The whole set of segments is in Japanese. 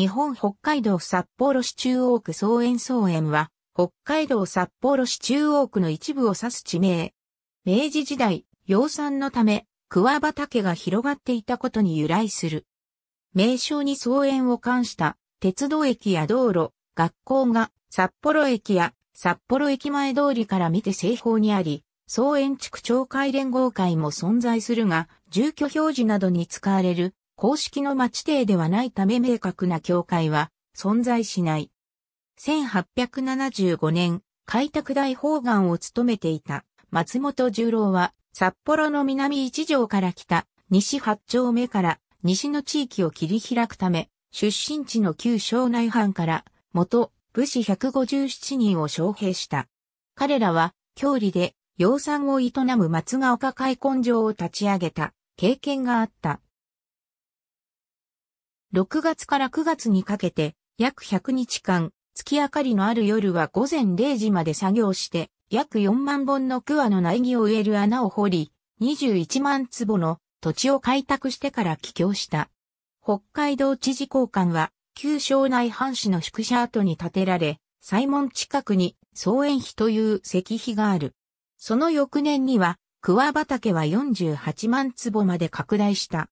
日本北海道札幌市中央区総園総園は、北海道札幌市中央区の一部を指す地名。明治時代、養蚕のため、桑畑が広がっていたことに由来する。名称に総園を冠した鉄道駅や道路、学校が札幌駅や札幌駅前通りから見て西方にあり、総園地区町会連合会も存在するが、住居表示などに使われる公式の町定ではないため明確な境界は存在しない。1875年、開拓大法官を務めていた松本十郎は札幌の南一条から来た西八丁目から西の地域を切り開くため、出身地の旧省内藩から元武士157人を招聘した。彼らは、郷里で養蚕を営む松ヶ丘開墾場を立ち上げた経験があった。6月から9月にかけて、約100日間、月明かりのある夜は午前0時まで作業して、約4万本の桑の苗木を植える穴を掘り、21万坪の土地を開拓してから帰郷した。北海道知事公館は、旧省内藩士の宿舎跡に建てられ、西門近くに総園碑という石碑がある。その翌年には、桑畑は48万坪まで拡大した。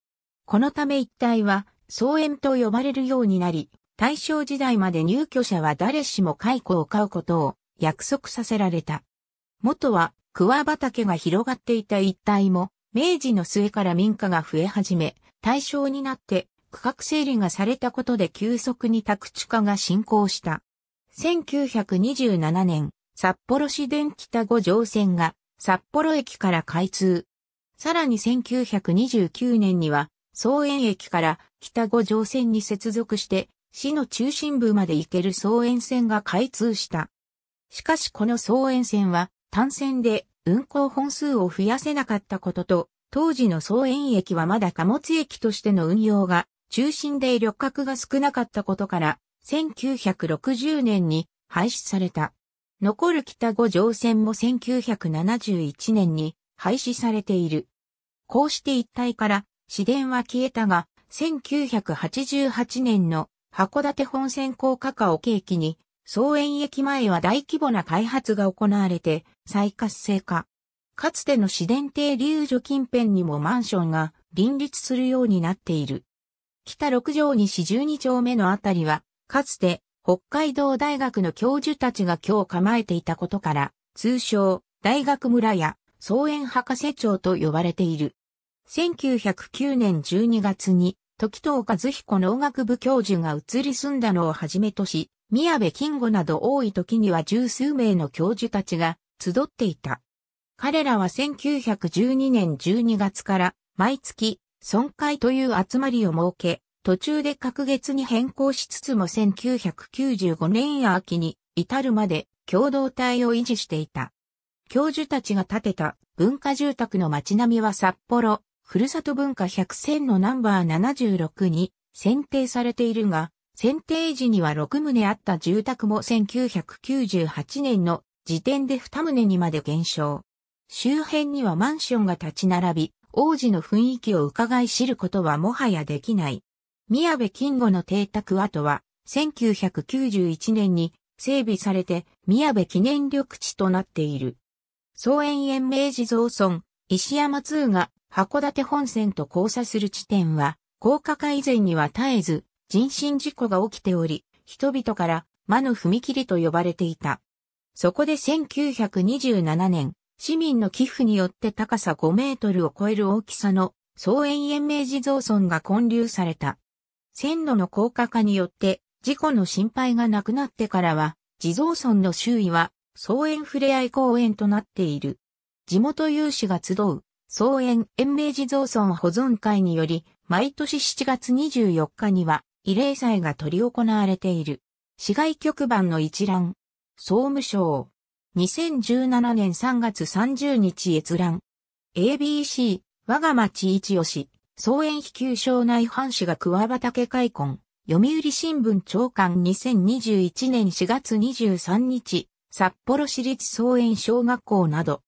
このため一帯は草園と呼ばれるようになり、大正時代まで入居者は誰しも蚕を飼うことを約束させられた。元は桑畑が広がっていた一帯も、明治の末から民家が増え始め、大正になって区画整理がされたことで急速に宅地化が進行した。1927年、札幌市電北五条線が札幌駅から開通。さらに1929年には、草園駅から北五条線に接続して、市の中心部まで行ける総延線が開通した。しかしこの総延線は単線で運行本数を増やせなかったことと、当時の総延駅はまだ貨物駅としての運用が中心で旅客が少なかったことから、1960年に廃止された。残る北五条線も1971年に廃止されている。こうして一帯から市電は消えたが、1988年の函館本線高架化を契機に、総園駅前は大規模な開発が行われて再活性化。かつての市電停留所近辺にもマンションが林立するようになっている。北六条西12丁目のあたりは、かつて北海道大学の教授たちが今日構えていたことから、通称大学村や総園博士町と呼ばれている。1909年12月に、時藤和彦農学部教授が移り住んだのをはじめとし、宮部金吾など多い時には十数名の教授たちが集っていた。彼らは1912年12月から毎月損壊という集まりを設け、途中で隔月に変更しつつも1995年秋に至るまで共同体を維持していた。教授たちが建てた文化住宅の街並みは札幌、ふるさと文化100選のナンバー76に選定されているが、選定時には6棟あった住宅も1998年の時点で2棟にまで減少。周辺にはマンションが立ち並び、王子の雰囲気を伺い知ることはもはやできない。宮部金吾の邸宅跡は、1991年に整備されて宮部記念緑地となっている。総園園明治造村、石山通が函館本線と交差する地点は、高架化以前には絶えず、人身事故が起きており、人々から魔の踏切と呼ばれていた。そこで1927年、市民の寄付によって高さ5メートルを超える大きさの総園延命地蔵村が建立された。線路の高架化によって事故の心配がなくなってからは、地蔵村の周囲は草園ふれあい公園となっている。地元有志が集う総園延命地蔵村保存会により、毎年7月24日には、慰霊祭が取り行われている。市外局番の一覧。総務省。2017年3月30日閲覧。ABC、我が町一吉、総園非旧省内藩士が桑畑開墾。読売新聞長官2021年4月23日、札幌市立総園小学校など、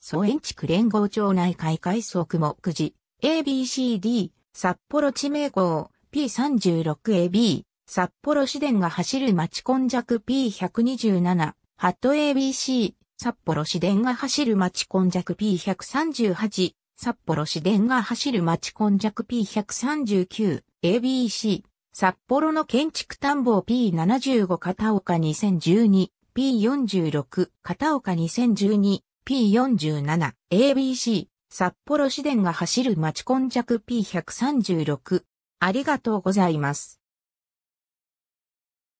総園地区連合町内会会則目次 ABCD 札幌地名号 P36AB 札幌市電が走る町根弱 P127 ハット ABC 札幌市電が走る町根弱 P138 札幌市電が走る町根弱 P139 ABC 札幌の建築探訪 P75 片岡 2012P46 片岡2012 P47、ABC、札幌市電が走る町今着 P136。ありがとうございます。